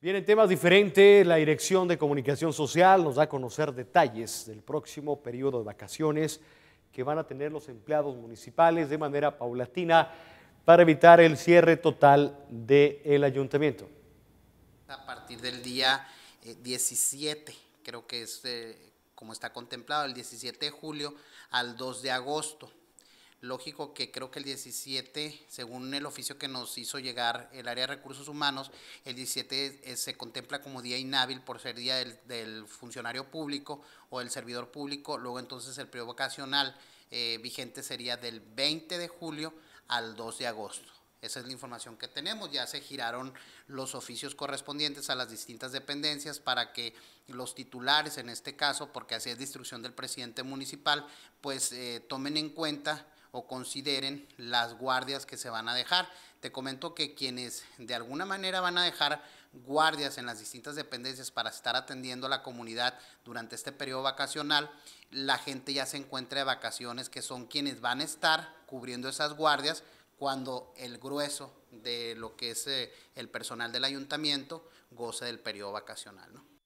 Vienen temas diferentes, la Dirección de Comunicación Social nos da a conocer detalles del próximo periodo de vacaciones que van a tener los empleados municipales de manera paulatina para evitar el cierre total del ayuntamiento. A partir del día 17, eh, creo que es eh, como está contemplado, el 17 de julio al 2 de agosto lógico que creo que el 17, según el oficio que nos hizo llegar el área de recursos humanos, el 17 eh, se contempla como día inhábil por ser día del, funcionario público o del servidor público, luego entonces el periodo vacacional eh, vigente sería del 20 de julio al 2 de agosto. Esa es la información que tenemos. Ya se giraron los oficios correspondientes a las distintas dependencias para que los titulares, en este caso, porque así es destrucción del presidente municipal, pues eh, tomen en cuenta o consideren las guardias que se van a dejar. Te comento que quienes de alguna manera van a dejar guardias en las distintas dependencias para estar atendiendo a la comunidad durante este periodo vacacional, la gente ya se encuentra de vacaciones, que son quienes van a estar cubriendo esas guardias cuando el grueso de lo que es eh, el personal del ayuntamiento goce del periodo vacacional. ¿no?